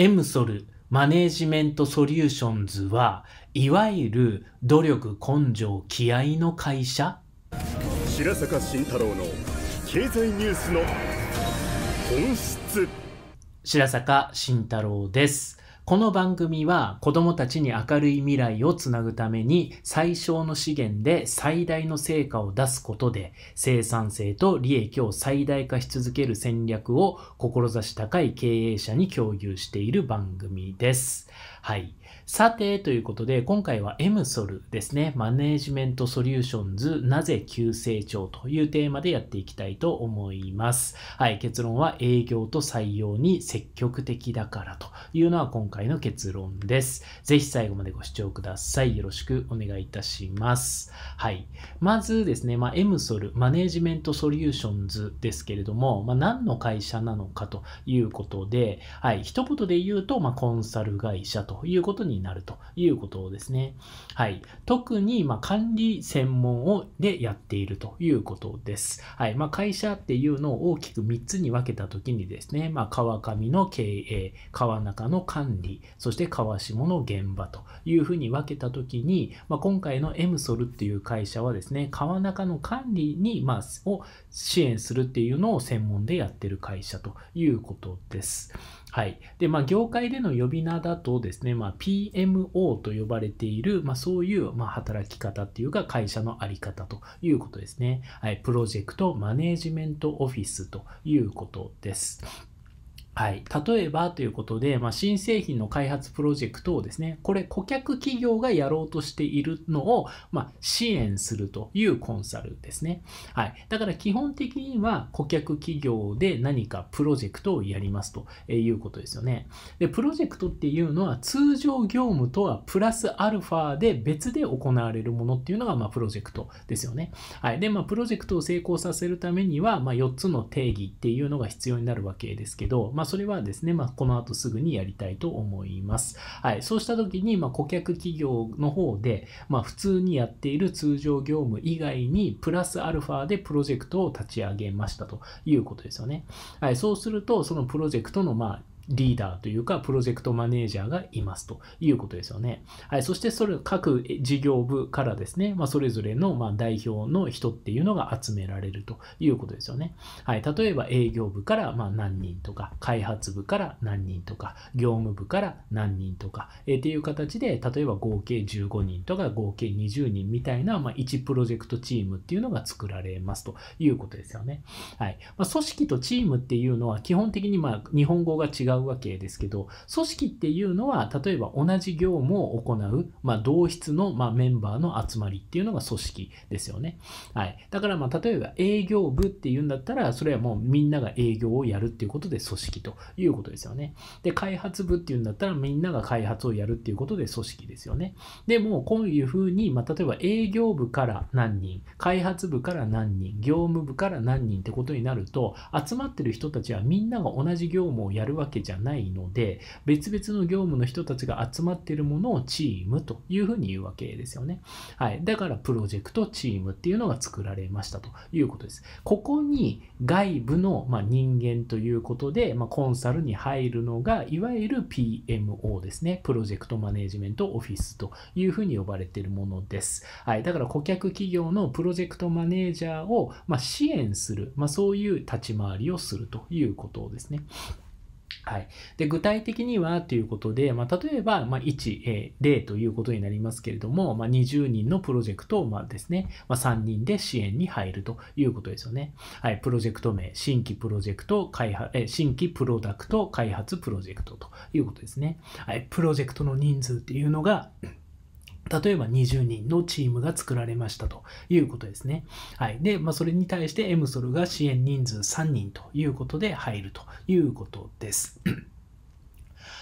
エムソルマネージメントソリューションズはいわゆる努力根性気合の会社白坂慎太郎の経済ニュースの本質白坂慎太郎ですこの番組は子供たちに明るい未来をつなぐために最小の資源で最大の成果を出すことで生産性と利益を最大化し続ける戦略を志高い経営者に共有している番組です。はい。さて、ということで、今回は m ムソルですね。マネージメントソリューションズ、なぜ急成長というテーマでやっていきたいと思います。はい、結論は営業と採用に積極的だからというのは今回の結論です。ぜひ最後までご視聴ください。よろしくお願いいたします。はい。まずですね、まあ、m ソル、マネージメントソリューションズですけれども、まあ、何の会社なのかということで、はい、一言で言うと、まあ、コンサル会社ということにになるということですね。はい。特に、ま管理専門をでやっているということです。はい。まあ、会社っていうのを大きく3つに分けたときにですね、まあ、川上の経営、川中の管理、そして川下の現場というふうに分けたときに、まあ、今回のエムソルっていう会社はですね、川中の管理に、まを支援するっていうのを専門でやってる会社ということです。はい。で、まあ、業界での呼び名だとですね、まあ、PMO と呼ばれている、まあ、そういう、まあ、働き方っていうか、会社の在り方ということですね。はい。プロジェクトマネージメントオフィスということです。はい、例えばということで、まあ、新製品の開発プロジェクトをですね、これ顧客企業がやろうとしているのを、まあ、支援するというコンサルですね。はい。だから基本的には顧客企業で何かプロジェクトをやりますということですよね。で、プロジェクトっていうのは通常業務とはプラスアルファで別で行われるものっていうのが、まあ、プロジェクトですよね。はい。で、まあ、プロジェクトを成功させるためには、まあ、4つの定義っていうのが必要になるわけですけど、まそれはですね、まあ、この後すぐにやりたいと思います。はい。そうした時に、まあ、顧客企業の方で、まあ、普通にやっている通常業務以外に、プラスアルファでプロジェクトを立ち上げましたということですよね。はい。そうすると、そのプロジェクトの、まあ、リーダーというか、プロジェクトマネージャーがいますということですよね。はい。そして、それ、各事業部からですね、まあ、それぞれの、ま代表の人っていうのが集められるということですよね。はい。例えば、営業部から、ま何人とか、開発部から何人とか、業務部から何人とか、えっていう形で、例えば合計15人とか、合計20人みたいな、まあ、1プロジェクトチームっていうのが作られますということですよね。はい。まあ、組織とチームっていうのは、基本的に、まあ、日本語が違ううわけですけど組織っていうのは例えば同じ業務を行う、まあ、同室の、まあ、メンバーの集まりっていうのが組織ですよね、はい、だからまあ例えば営業部っていうんだったらそれはもうみんなが営業をやるっていうことで組織ということですよねで開発部っていうんだったらみんなが開発をやるっていうことで組織ですよねでもこういうふうに、まあ、例えば営業部から何人開発部から何人業務部から何人ってことになると集まってる人たちはみんなが同じ業務をやるわけじゃないので、別々の業務の人たちが集まっているものをチームというふうに言うわけですよね。はい。だから、プロジェクトチームっていうのが作られましたということです。ここに外部の、ま人間ということで、まコンサルに入るのが、いわゆる PMO ですね。プロジェクトマネジメントオフィスというふうに呼ばれているものです。はい。だから、顧客企業のプロジェクトマネージャーを、ま支援する、まあ、そういう立ち回りをするということですね。はい、で具体的にはということで、まあ、例えば、まあ、1、え例ということになりますけれども、まあ、20人のプロジェクトを、まあ、ですね、まあ、3人で支援に入るということですよね。はい、プロジェクト名、新規プロジェクト開発、え新規プロダクト開発プロジェクトということですね。はい、プロジェクトの人数っていうのが例えば20人のチームが作られましたということですね。はい。で、まあ、それに対してエムソルが支援人数3人ということで入るということです。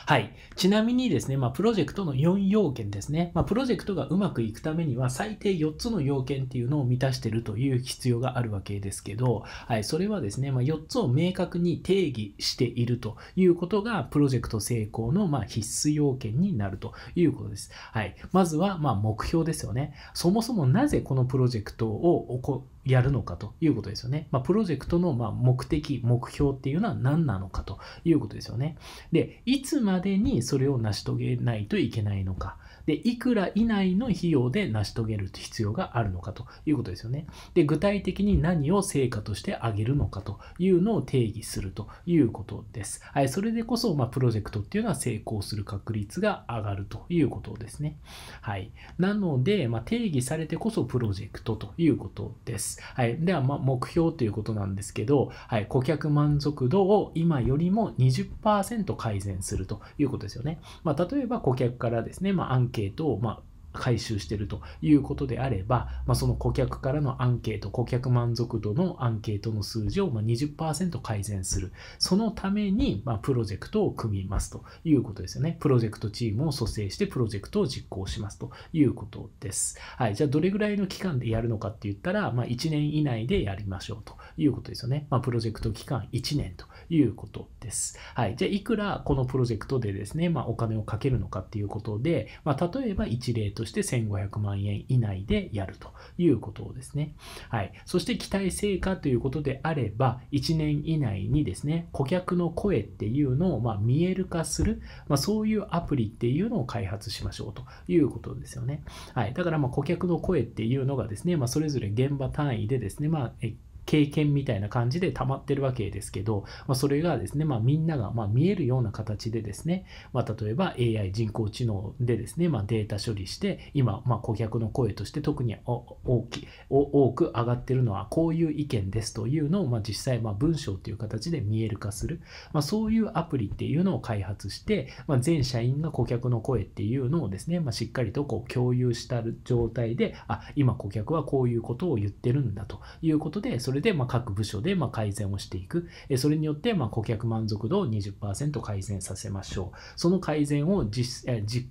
はい。ちなみにですね、まあ、プロジェクトの4要件ですね。まあ、プロジェクトがうまくいくためには、最低4つの要件っていうのを満たしてるという必要があるわけですけど、はい。それはですね、まあ、4つを明確に定義しているということが、プロジェクト成功の、ま必須要件になるということです。はい。まずは、ま目標ですよね。そもそもなぜこのプロジェクトをやるのかということですよね。まあ、プロジェクトのま目的、目標っていうのは何なのかということですよね。で、いつまでにそれを成し遂げないといけないのか。で、いくら以内の費用で成し遂げる必要があるのかということですよね。で、具体的に何を成果としてあげるのかというのを定義するということです。はい、それでこそ、まあ、プロジェクトっていうのは成功する確率が上がるということですね。はい。なので、まあ、定義されてこそプロジェクトということです。はい。では、まあ、目標ということなんですけど、はい、顧客満足度を今よりも20%改善するということですよね。まあ、例えば顧客からですね、まあ、係と、まあ、回収してるということであれば、まあ、その顧客からのアンケート、顧客満足度のアンケートの数字をま20%改善する。そのために、まプロジェクトを組みますということですよね。プロジェクトチームを蘇生してプロジェクトを実行しますということです。はい。じゃあ、どれぐらいの期間でやるのかって言ったら、まあ、1年以内でやりましょうということですよね。まあ、プロジェクト期間1年ということです。はい。じゃあ、いくらこのプロジェクトでですね、まあ、お金をかけるのかっていうことで、まあ、例えば一例として1500万円以内でやるということですね。はい。そして期待成果ということであれば、1年以内にですね、顧客の声っていうのをま見える化する、まあ、そういうアプリっていうのを開発しましょうということですよね。はい。だからま顧客の声っていうのがですね、まあ、それぞれ現場単位でですね、まあ、経験みたいな感じで溜まってるわけですけど、まあ、それがですね、まあ、みんながま見えるような形でですね、まあ、例えば AI 人工知能でですね、まデータ処理して今、ま顧客の声として特に大き多く上がってるのはこういう意見ですというのを、ま実際ま文章という形で見える化する、まそういうアプリっていうのを開発して、ま全社員が顧客の声っていうのをですね、ましっかりとこう共有した状態であ今顧客はこういうことを言ってるんだということでそれれでま各部署でま改善をしていく。それによってま顧客満足度を20%改善させましょう。その改善を実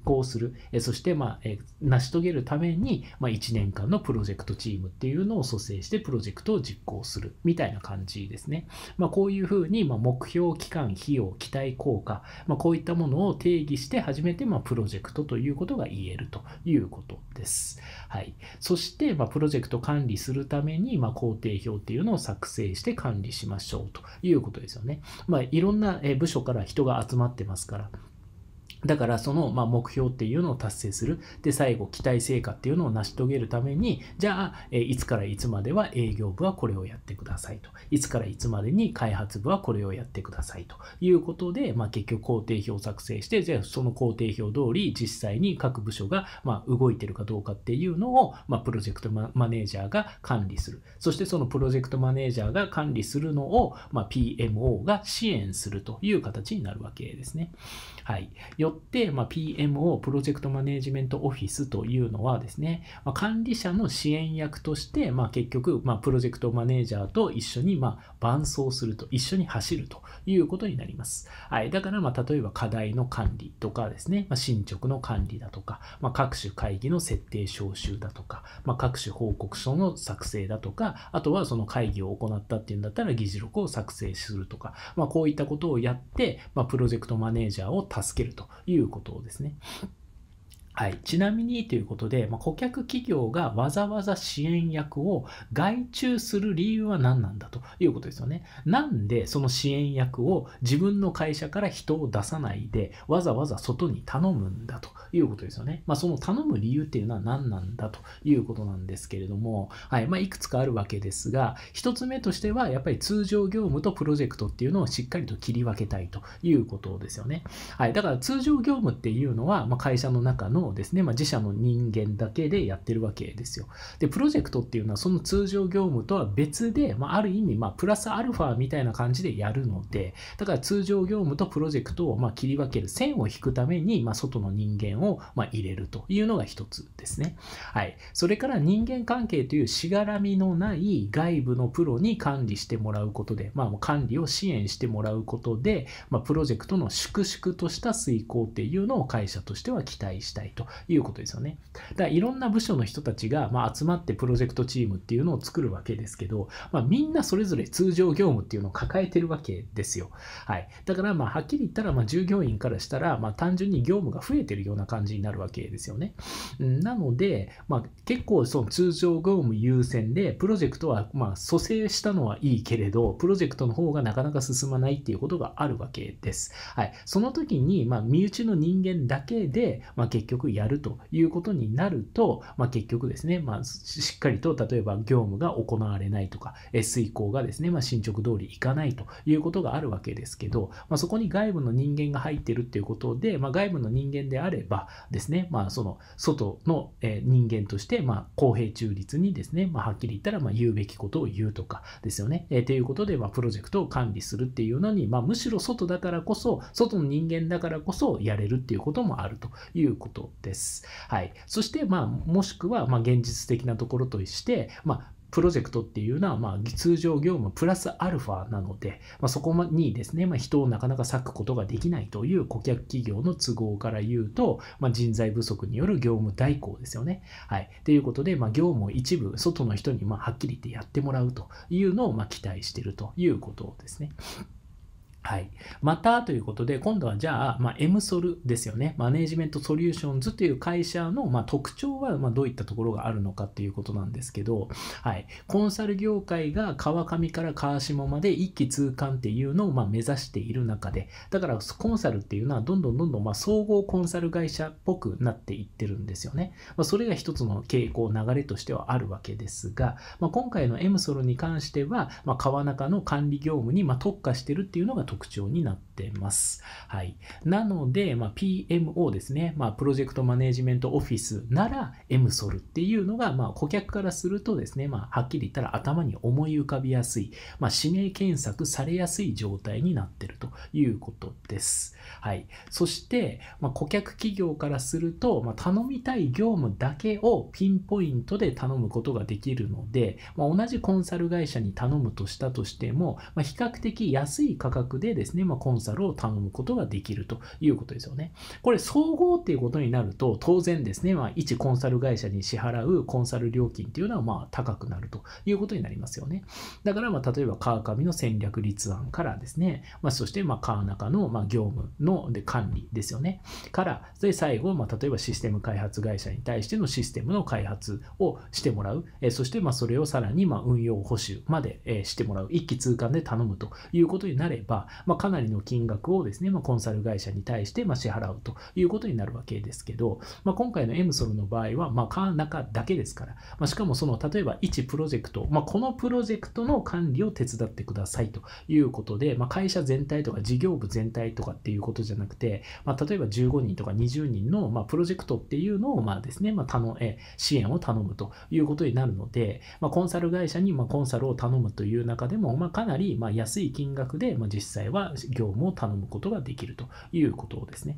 行する。そしてま成し遂げるためにま1年間のプロジェクトチームっていうのを蘇生してプロジェクトを実行するみたいな感じですね。まあ、こういうふうにま目標、期間、費用、期待効果、まあ、こういったものを定義して初めてまプロジェクトということが言えるということです。はい、そしてまプロジェクト管理するためにま工程表っていういうのを作成して管理しましょうということですよね。まあ、いろんな部署から人が集まってますから。だからその、まあ、目標っていうのを達成する。で、最後、期待成果っていうのを成し遂げるために、じゃあ、えいつからいつまでは営業部はこれをやってくださいと。いつからいつまでに開発部はこれをやってくださいということで、まあ、結局工程表を作成して、じゃあその工程表通り実際に各部署が、まあ、動いてるかどうかっていうのを、まあ、プロジェクトマネージャーが管理する。そしてそのプロジェクトマネージャーが管理するのを、まあ、PMO が支援するという形になるわけですね。はい。よって、まあ、PMO、プロジェクトマネジメントオフィスというのはですね、まあ、管理者の支援役として、まあ、結局、まあ、プロジェクトマネージャーと一緒に、まあ、伴走すると、一緒に走るということになります。はい。だから、まあ、例えば課題の管理とかですね、まあ、進捗の管理だとか、まあ、各種会議の設定招集だとか、まあ、各種報告書の作成だとか、あとはその会議を行ったっていうんだったら議事録を作成するとか、まあ、こういったことをやって、まあ、プロジェクトマネージャーを助けるということですね。はい、ちなみにということで、まあ、顧客企業がわざわざ支援役を外注する理由は何なんだということですよね。なんでその支援役を自分の会社から人を出さないでわざわざ外に頼むんだということですよね。まあ、その頼む理由っていうのは何なんだということなんですけれども、はいまあ、いくつかあるわけですが、1つ目としてはやっぱり通常業務とプロジェクトっていうのをしっかりと切り分けたいということですよね。はい、だから通常業務っていうのは、ま会社の中のをですね、まあ、自社の人間だけでやってるわけですよ。で、プロジェクトっていうのはその通常業務とは別で、まあ、ある意味、まあ、プラスアルファみたいな感じでやるので、だから通常業務とプロジェクトをま切り分ける線を引くために、ま外の人間をま入れるというのが一つですね。はい。それから人間関係というしがらみのない外部のプロに管理してもらうことで、まあ、管理を支援してもらうことで、まあ、プロジェクトの粛々とした遂行っていうのを会社としては期待したい。ということですよね。だからいろんな部署の人たちが、まあ、集まってプロジェクトチームっていうのを作るわけですけど、まあ、みんなそれぞれ通常業務っていうのを抱えてるわけですよ。はい、だからまあはっきり言ったら、ま従業員からしたら、ま単純に業務が増えてるような感じになるわけですよね。なので、まあ、結構その通常業務優先でプロジェクトはまあ蘇生したのはいいけれどプロジェクトの方がなかなか進まないっていうことがあるわけです。はい、その時にま身内の人間だけで、まあ、結局やるということになると、まあ、結局ですね、まあ、しっかりと例えば業務が行われないとか、遂行がですね、まあ、進捗通りいかないということがあるわけですけど、まあ、そこに外部の人間が入ってるっていうことで、まあ、外部の人間であればですね、まあ、その外の人間として、まあ、公平中立にですね、まあ、はっきり言ったらまあ言うべきことを言うとかですよね。えー、ということで、まあ、プロジェクトを管理するっていうのに、まあ、むしろ外だからこそ、外の人間だからこそやれるっていうこともあるということです。はい、そして、まあ、もしくは、まあ、現実的なところとして、まあ、プロジェクトっていうのは、まあ、通常業務プラスアルファなので、まあ、そこにですね、まあ、人をなかなか割くことができないという顧客企業の都合から言うと、まあ、人材不足による業務代行ですよね。はい。ということで、まあ、業務を一部外の人に、まあ、はっきり言ってやってもらうというのを、まあ、期待しているということですね。はい。またということで、今度はじゃあ、まあ、MSOL ですよね。マネージメントソリューションズという会社の、まあ、特徴は、まあ、どういったところがあるのかっていうことなんですけど、はい。コンサル業界が川上から川下まで一気通貫っていうのを、まあ、目指している中で、だからコンサルっていうのはどんどんどんどん、まあ、総合コンサル会社っぽくなっていってるんですよね。まあ、それが一つの傾向、流れとしてはあるわけですが、まあ、今回の MSOL に関しては、まあ、川中の管理業務に、まあ、特化してるっていうのが特特徴になってます。はい。なので、まあ、PMO ですね。まあ、プロジェクトマネジメントオフィスなら MSOL っていうのが、まあ、顧客からするとですね、まあ、はっきり言ったら頭に思い浮かびやすい、まあ、指名検索されやすい状態になってるということです。はい。そして、まあ、顧客企業からすると、まあ、頼みたい業務だけをピンポイントで頼むことができるので、まあ、同じコンサル会社に頼むとしたとしても、まあ、比較的安い価格ででですね、まあ、コンサルを頼むことができるということですよね。これ、総合っていうことになると、当然ですね、まあ、一コンサル会社に支払うコンサル料金っていうのは、まあ、高くなるということになりますよね。だから、まあ、例えば、川上の戦略立案からですね、まあ、そして、まあ、川中の、まあ、業務ので管理ですよね。から、で最後、まあ、例えばシステム開発会社に対してのシステムの開発をしてもらう。えそして、まあ、それをさらに、まあ、運用補修まで、えしてもらう。一気通貫で頼むということになれば、まあ、かなりの金額をですね、まあ、コンサル会社に対してま支払うということになるわけですけど、まあ、今回のエムソルの場合は、まあ、カーナカだけですから、ましかもその例えば1プロジェクト、まこのプロジェクトの管理を手伝ってくださいということで、ま会社全体とか事業部全体とかっていうことじゃなくて、ま例えば15人とか20人の、まプロジェクトっていうのを、まあですね、ま頼え支援を頼むということになるので、まコンサル会社に、まコンサルを頼むという中でも、まかなり、ま安い金額で、ま実際際は業務を頼むことができるということですね。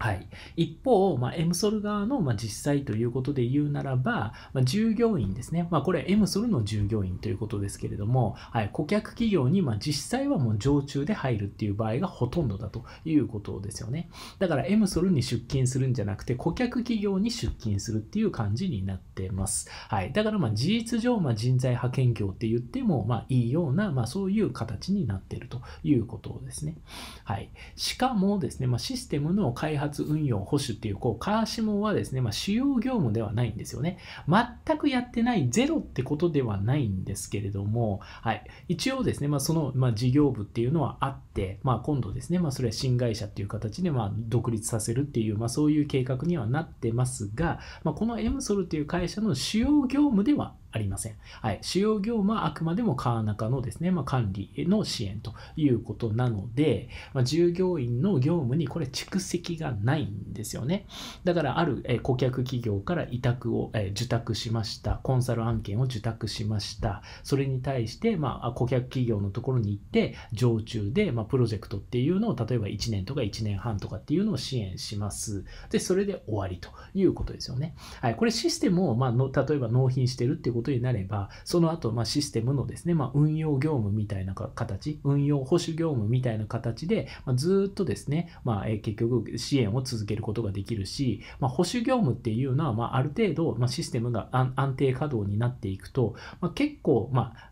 はい、一方、まあ、エムソル側の、まあ、実際ということで言うならば、まあ、従業員ですね、まあ、これ、m s ソルの従業員ということですけれども、はい、顧客企業に、まあ、実際はもう常駐で入るっていう場合がほとんどだということですよね。だから、m s ソルに出勤するんじゃなくて、顧客企業に出勤するっていう感じになってます。はい、だから、まあ、事実上、まあ、人材派遣業って言っても、まあ、いいような、まあ、そういう形になっているということですね。はい、しかもですね、まあ、システムの開発運用保守っていう、こう、カーシモはですね、まあ、主要業務ではないんですよね。全くやってないゼロってことではないんですけれども、はい。一応ですね、まあ、その、まあ、事業部っていうのはあって、まあ、今度ですね、まあ、それは新会社っていう形で、まあ、独立させるっていう、まあ、そういう計画にはなってますが、まあ、この m ソルっていう会社の主要業務ではありません。はい、主要業務はあくまでも川中のですね、まあ、管理の支援ということなので、まあ、従業員の業務にこれ蓄積がないんですよね。だからある、え顧客企業から委託を、え受託しました。コンサル案件を受託しました。それに対して、まあ、顧客企業のところに行って、常駐で、まあ、プロジェクトっていうのを例えば1年とか1年半とかっていうのを支援します。で、それで終わりということですよね。はい、これシステムを、まあの、例えば納品してるっていうことになれば、その後、まあ、システムのですね、まあ、運用業務みたいな形、運用保守業務みたいな形で、まあ、ずっとですね、まあ、結局支援を続けることができるし、まあ、保守業務っていうのは、まあ、ある程度、まあ、システムが安定稼働になっていくと、まあ、結構、まあ、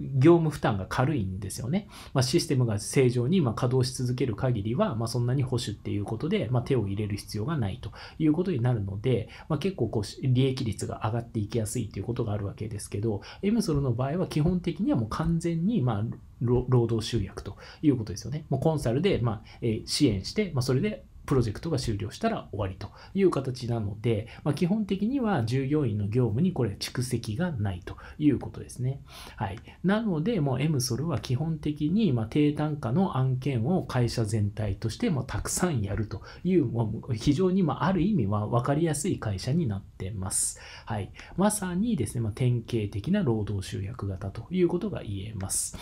業務負担が軽いんですよね。まあ、システムが正常にま稼働し続ける限りは、まあ、そんなに保守っていうことで、まあ、手を入れる必要がないということになるので、ま結構こう利益率が上がっていきやすいということがあるわけですけど、エムソルの場合は基本的にはもう完全にま労働集約ということですよね。もうコンサルでま支援して、まそれでプロジェクトが終了したら終わりという形なので、まあ、基本的には従業員の業務にこれ蓄積がないということですね。はい。なので、もう m ソルは基本的に、ま低単価の案件を会社全体として、またくさんやるという、ま非常に、まあ、る意味は分かりやすい会社になってます。はい。まさにですね、まあ、典型的な労働集約型ということが言えます。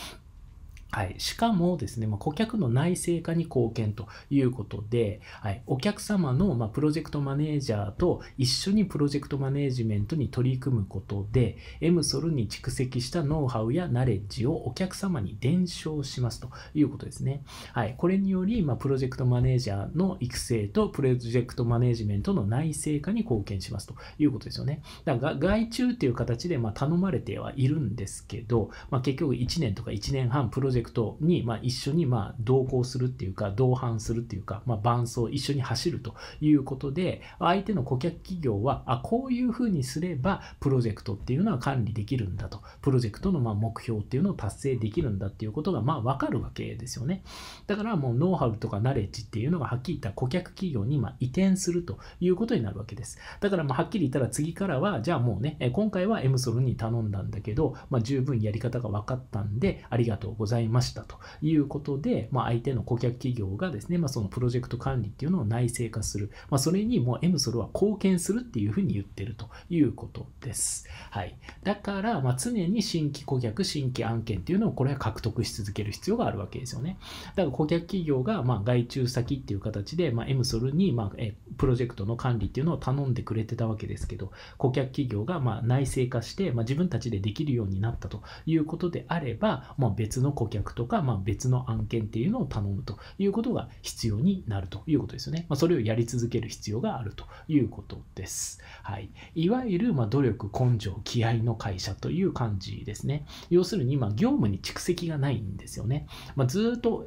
はい、しかもですね、まあ、顧客の内製化に貢献ということで、はい、お客様の、まあ、プロジェクトマネージャーと一緒にプロジェクトマネージメントに取り組むことで、MSOL に蓄積したノウハウやナレッジをお客様に伝承しますということですね。はい、これにより、まあ、プロジェクトマネージャーの育成とプロジェクトマネージメントの内製化に貢献しますということですよね。だから外注っていう形で、ま頼まれてはいるんですけど、ま結局1年とか1年半プロジェクトジェクトに、まあ、一緒に、まあ、同行するっていうか、同伴するっていうか、まあ、伴走、一緒に走るということで、相手の顧客企業は、あ、こういうふうにすれば、プロジェクトっていうのは管理できるんだと、プロジェクトの、まあ、目標っていうのを達成できるんだっていうことが、まあ、わかるわけですよね。だから、もう、ノウハウとかナレッジっていうのが、はっきり言った顧客企業に、まあ、移転するということになるわけです。だから、まあ、はっきり言ったら、次からは、じゃあもうね、今回はエムソルに頼んだんだけど、まあ、十分やり方が分かったんで、ありがとうございます。いましたということで、まあ、相手の顧客企業がですね、まあ、そのプロジェクト管理っていうのを内製化する、まあ、それにもう M ソルは貢献するっていうふうに言ってるということです。はい、だから、ま常に新規顧客、新規案件っていうのをこれは獲得し続ける必要があるわけですよね。だから顧客企業がま外注先っていう形で、まあ、M ソルにまえプロジェクトの管理っていうのを頼んでくれてたわけですけど、顧客企業がま内製化して、ま自分たちでできるようになったということであれば、まあ、別の顧客却とか、まあ、別の案件っていうのを頼むということが必要になるということですよね。まあ、それをやり続ける必要があるということです。はい、いわゆるま努力、根性、気合の会社という感じですね。要するに今、業務に蓄積がないんですよね。まあ、ずっと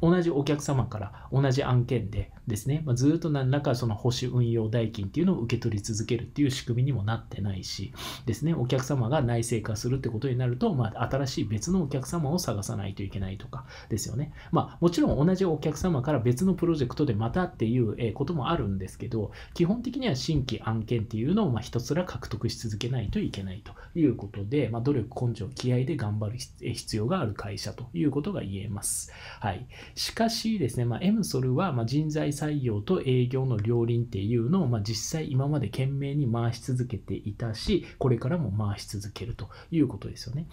同じお客様から同じ案件でですね、まあ、ずっと何らかその保守運用代金っていうのを受け取り続けるっていう仕組みにもなってないしですね、お客様が内製化するってことになると、まあ、新しい別のお客様を探探さないといけないとかですよね。まあ、もちろん同じお客様から別のプロジェクトでまたっていうこともあるんですけど、基本的には新規案件っていうのをまひたすら獲得し続けないといけないということで、まあ、努力、根性、気合で頑張る必要がある会社ということが言えます。はい。しかしですね、まあ、MSOL はま人材採用と営業の両輪っていうのをま実際今まで懸命に回し続けていたし、これからも回し続けるということですよね。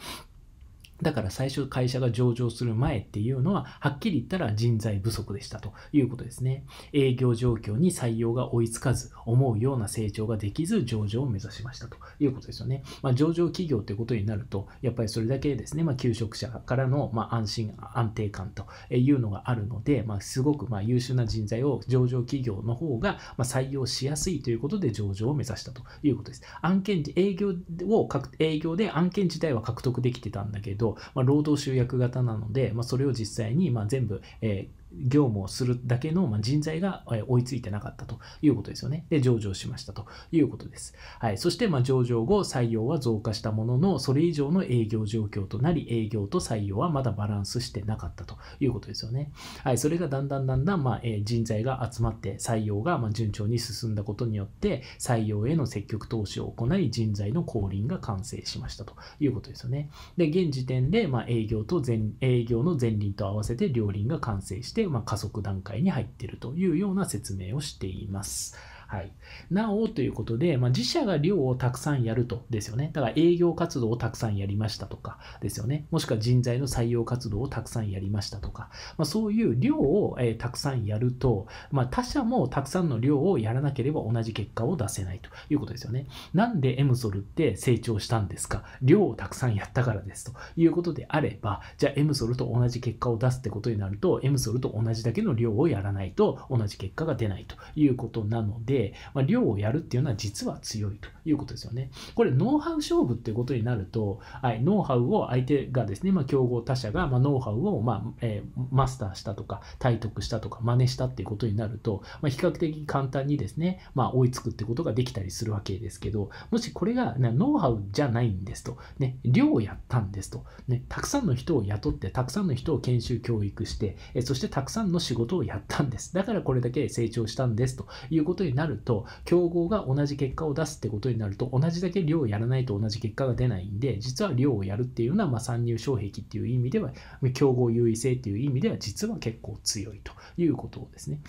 だから最初会社が上場する前っていうのは、はっきり言ったら人材不足でしたということですね。営業状況に採用が追いつかず、思うような成長ができず、上場を目指しましたということですよね。まあ、上場企業ってことになると、やっぱりそれだけですね、まあ、求職者からのま安心、安定感というのがあるので、まあ、すごくま優秀な人材を上場企業の方がま採用しやすいということで上場を目指したということです。案件、営業を、営業で案件自体は獲得できてたんだけど、まあ、労働集約型なので、まあ、それを実際にま全部、えー業務をするだけの人材が追いついてなかったということですよね。で、上場しましたということです。はい。そして、ま上場後、採用は増加したものの、それ以上の営業状況となり、営業と採用はまだバランスしてなかったということですよね。はい。それがだんだんだんだん、まあ、人材が集まって、採用がま順調に進んだことによって、採用への積極投資を行い、人材の降臨が完成しましたということですよね。で、現時点で、ま営業と全、営業の前輪と合わせて両輪が完成して、、まあ、加速段階に入っているというような説明をしています。はい。なおということで、まあ、自社が量をたくさんやるとですよね。だから営業活動をたくさんやりましたとかですよね。もしくは人材の採用活動をたくさんやりましたとか、まあ、そういう量を、えー、たくさんやると、まあ、他社もたくさんの量をやらなければ同じ結果を出せないということですよね。なんでエムソルって成長したんですか量をたくさんやったからですということであれば、じゃあエムソルと同じ結果を出すってことになると、エムソルと同じだけの量をやらないと同じ結果が出ないということなので、まあ、漁をやるっていうのは実は強いということですよね。これ、ノウハウ勝負っていうことになると、はい、ノウハウを相手がですね、まあ、競合他社が、まあ、ノウハウを、まあえー、マスターしたとか、体得したとか、真似したっていうことになると、まあ、比較的簡単にですね、まあ、追いつくってことができたりするわけですけど、もしこれが、ね、ノウハウじゃないんですと、ね、量をやったんですと、ね、たくさんの人を雇って、たくさんの人を研修教育して、えそしてたくさんの仕事をやったんです。だからこれだけ成長したんですということになると、競合が同じ結果を出すってことにになると同じだけ量をやらないと同じ結果が出ないんで実は量をやるっていうのはまあ参入障壁っていう意味では競合優位性っていう意味では実は結構強いということですね。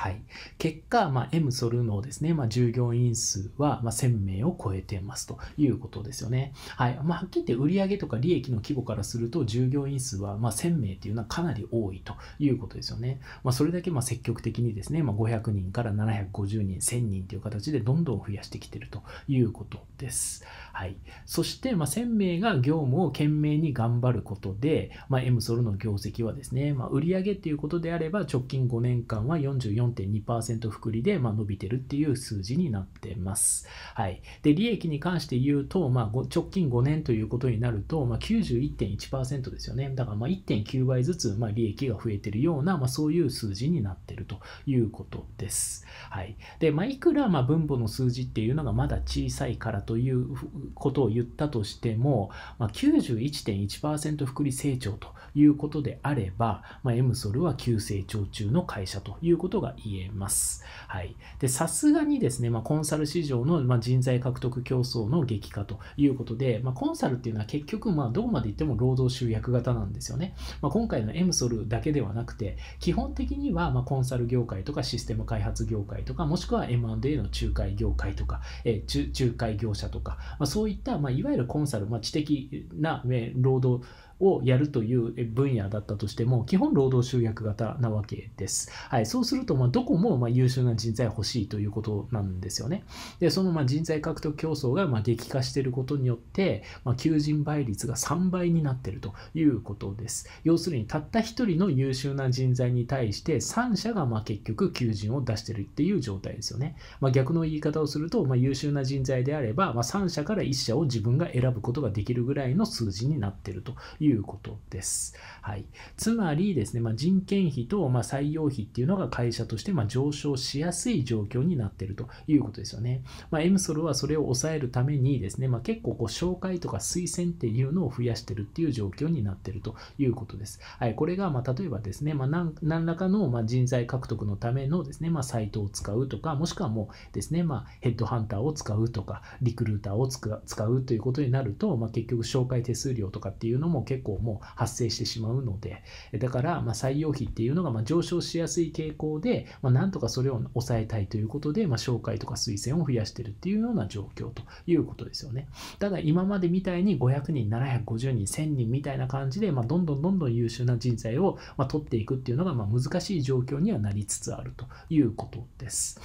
はい、結果、まあ、M ソルのですね、まあ、従業員数は、ま1000名を超えてますということですよね。はいまあ、はっきり言って売上とか利益の規模からすると従業員数は、ま1000名っていうのはかなり多いということですよね。まあ、それだけま積極的にですね、ま500人から750人、1000人という形でどんどん増やしてきてるということです。はい、そして、ま1000名が業務を懸命に頑張ることで、ま M ソルの業績はですね、まあ、売上っていうことであれば直近5年間は44 4.2%複利で、まあ、伸びてるっていう数字になってます。はい。で、利益に関して言うと、まあ、直近5年ということになると、まあ、91.1%ですよね。だから、まあ、1.9倍ずつ、まあ、利益が増えてるような、まあ、そういう数字になってるということです。はい。で、まあ、いくら、まあ、分母の数字っていうのがまだ小さいからということを言ったとしても、まあ、91.1%複利成長ということであれば、まあ、エソルは急成長中の会社ということが言えます。はい。で、さすがにですね、まあ、コンサル市場の、まあ、人材獲得競争の激化ということで、まあ、コンサルっていうのは結局、まあ、どこまでいっても労働集約型なんですよね。まあ、今回のエムソルだけではなくて、基本的には、まあ、コンサル業界とかシステム開発業界とか、もしくは M&A の仲介業界とか、え仲介業者とか、まあ、そういった、まあ、いわゆるコンサル、まあ、知的な、労働、をやるという分野だったとしても、基本労働集約型なわけです。はい、そうすると、まどこもま優秀な人材欲しいということなんですよね。で、そのまあ人材獲得競争がま激化していることによって、ま求人倍率が3倍になっているということです。要するに、たった1人の優秀な人材に対して、3社がま結局求人を出してるっていう状態ですよね。まあ、逆の言い方をすると、ま優秀な人材であれば、ま3社から1社を自分が選ぶことができるぐらいの数字になってるといういうことです。はい、つまりですね、まあ、人件費と、ま採用費っていうのが会社として、ま上昇しやすい状況になっているということですよね。まあ、エムソルはそれを抑えるためにですね、まあ、結構こう紹介とか推薦っていうのを増やしてるっていう状況になってるということです。はい、これがま例えばですね、ま何らかのま人材獲得のためのですね、まサイトを使うとか、もしくはもうですね、まヘッドハンターを使うとか、リクルーターを使うということになると、ま結局紹介手数料とかっていうのも結構傾向も発生してしまうので、だからま採用費っていうのがま上昇しやすい傾向で、まなんとかそれを抑えたいということで、ま紹介とか推薦を増やしてるっていうような状況ということですよね。ただ今までみたいに500人、750人、1000人みたいな感じで、まどんどんどんどん優秀な人材をま取っていくっていうのがま難しい状況にはなりつつあるということです。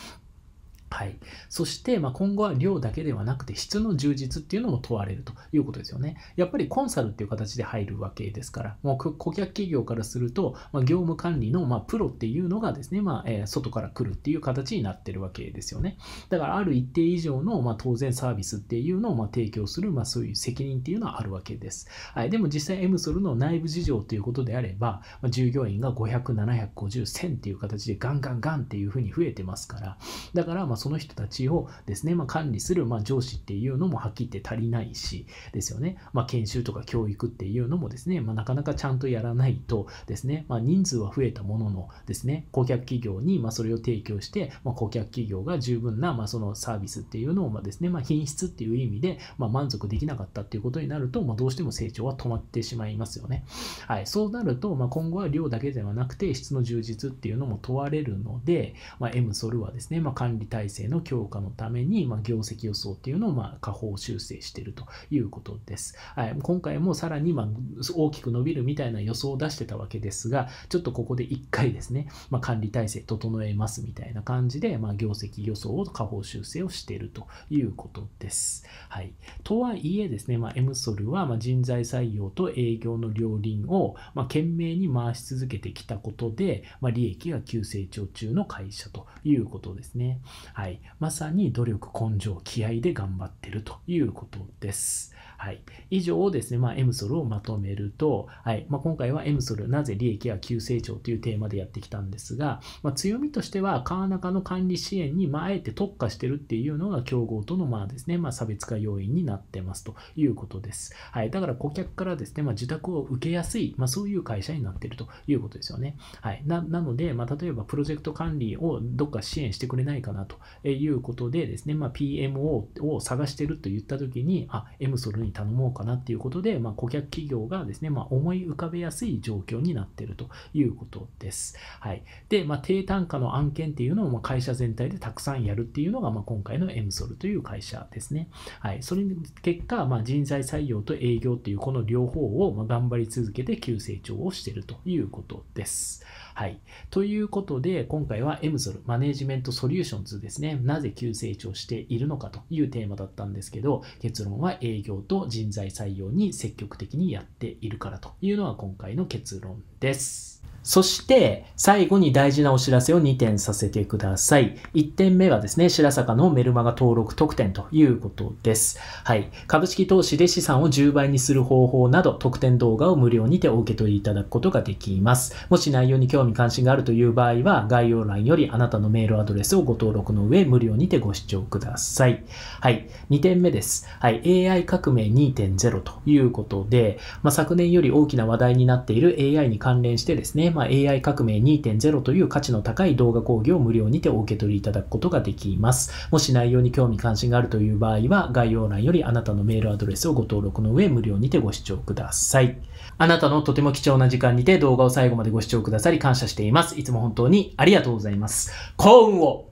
はい、そして、ま今後は量だけではなくて質の充実っていうのも問われるということですよね。やっぱりコンサルっていう形で入るわけですから、もう顧客企業からすると、ま業務管理の、まプロっていうのがですね、まあ、え外から来るっていう形になってるわけですよね。だからある一定以上の、ま当然サービスっていうのを、ま提供する、まあ、そういう責任っていうのはあるわけです。はい、でも実際エムソルの内部事情ということであれば、ま従業員が500、750、1000っていう形でガンガンガンっていうふうに増えてますから、だからまあその人たちをですね、まあ、管理する、まあ、上司っていうのもはっきり言って足りないし、ですよね、まあ、研修とか教育っていうのもですね、まなかなかちゃんとやらないとですね、ま人数は増えたもののですね、顧客企業にまそれを提供して、ま顧客企業が十分なまそのサービスっていうのをまですね、ま品質っていう意味でま満足できなかったっていうことになると、まどうしても成長は止まってしまいますよね。はい、そうなると、ま今後は量だけではなくて質の充実っていうのも問われるので、ま M ソルはですね、ま管理体制生の強化のために、まあ、業績予想っていうのを、まあ、下方修正しているということです。はい、今回もさらに、まあ、大きく伸びるみたいな予想を出してたわけですが、ちょっとここで1回ですね、まあ、管理体制整えますみたいな感じで、まあ、業績予想を下方修正をしているということです。はい、とはいえですね、まあ、MSOL は、まあ、人材採用と営業の両輪を、まあ、懸命に回し続けてきたことで、まあ、利益が急成長中の会社ということですね。はい、まさに努力、根性、気合で頑張ってるということです。はい、以上ですね、まあ、エムソルをまとめると、はいまあ、今回はエムソル、なぜ利益は急成長というテーマでやってきたんですが、まあ、強みとしては、川中の管理支援に、まあ、あえて特化してるっていうのが、競合とのまあですね、まあ、差別化要因になってますということです。はい、だから顧客からですね、まあ、受託を受けやすい、まあ、そういう会社になってるということですよね。はい、ななので、まあ、例えばプロジェクト管理をどっか支援してくれないかなということでですね、まあ、PMO を探してると言った時に、あ、エムソルに頼もうかなっていうことで、まあ、顧客企業がですね、まあ、思い浮かべやすい状況になっているということです。はい。で、まあ、低単価の案件っていうのを、ま会社全体でたくさんやるっていうのが、まあ、今回のエムソルという会社ですね。はい。それに結果、まあ、人材採用と営業っていうこの両方を、ま頑張り続けて急成長をしているということです。はい。ということで、今回は m ム o l マネジメントソリューションズですね。なぜ急成長しているのかというテーマだったんですけど、結論は営業と人材採用に積極的にやっているからというのが今回の結論です。そして、最後に大事なお知らせを2点させてください。1点目はですね、白坂のメルマガ登録特典ということです。はい。株式投資で資産を10倍にする方法など、特典動画を無料にてお受け取りいただくことができます。もし内容に興味関心があるという場合は、概要欄よりあなたのメールアドレスをご登録の上、無料にてご視聴ください。はい。2点目です。はい。AI 革命2.0ということで、まあ、昨年より大きな話題になっている AI に関連してですね、まあ、AI 革命2.0という価値の高い動画講義を無料にてお受け取りいただくことができます。もし内容に興味関心があるという場合は、概要欄よりあなたのメールアドレスをご登録の上、無料にてご視聴ください。あなたのとても貴重な時間にて動画を最後までご視聴くださり感謝しています。いつも本当にありがとうございます。幸運を